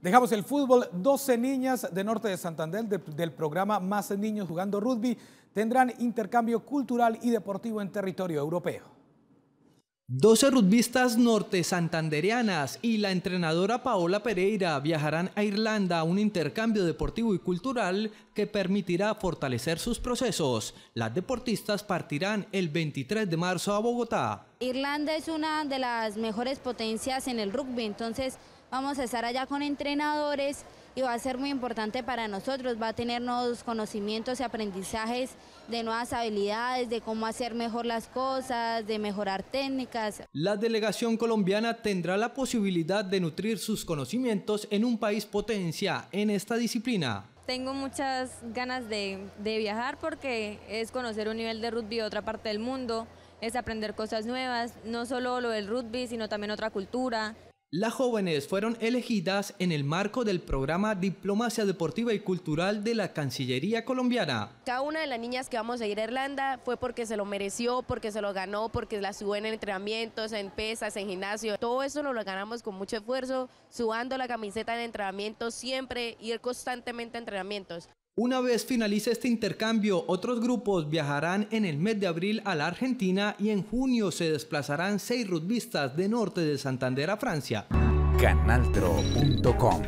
Dejamos el fútbol. 12 niñas de Norte de Santander del programa Más Niños Jugando Rugby tendrán intercambio cultural y deportivo en territorio europeo. 12 rugbistas norte santanderianas y la entrenadora Paola Pereira viajarán a Irlanda a un intercambio deportivo y cultural que permitirá fortalecer sus procesos. Las deportistas partirán el 23 de marzo a Bogotá. Irlanda es una de las mejores potencias en el rugby, entonces vamos a estar allá con entrenadores y va a ser muy importante para nosotros, va a tener nuevos conocimientos y aprendizajes de nuevas habilidades, de cómo hacer mejor las cosas, de mejorar técnicas. La delegación colombiana tendrá la posibilidad de nutrir sus conocimientos en un país potencia en esta disciplina. Tengo muchas ganas de, viajar porque es conocer un nivel de rugby de otra parte del mundo, es aprender cosas nuevas, no solo lo del rugby, sino también otra cultura, las jóvenes fueron elegidas en el marco del programa Diplomacia Deportiva y Cultural de la Cancillería Colombiana. Cada una de las niñas que vamos a ir a Irlanda fue porque se lo mereció, porque se lo ganó, porque la suben en entrenamientos, en pesas, en gimnasio. Todo eso nos lo ganamos con mucho esfuerzo, subando la camiseta en entrenamientos siempre, ir constantemente a entrenamientos. Una vez finalice este intercambio, otros grupos viajarán en el mes de abril a la Argentina y en junio se desplazarán seis rutvistas de norte de Santander a Francia. Canaltro.com